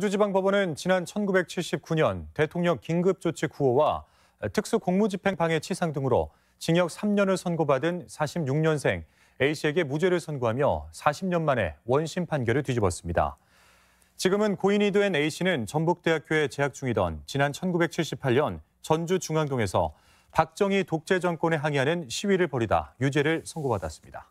주지방법원은 지난 1979년 대통령 긴급조치 구호와 특수공무집행방해 치상 등으로 징역 3년을 선고받은 46년생 A씨에게 무죄를 선고하며 40년 만에 원심 판결을 뒤집었습니다. 지금은 고인이 된 A씨는 전북대학교에 재학 중이던 지난 1978년 전주 중앙동에서 박정희 독재 정권에 항의하는 시위를 벌이다 유죄를 선고받았습니다.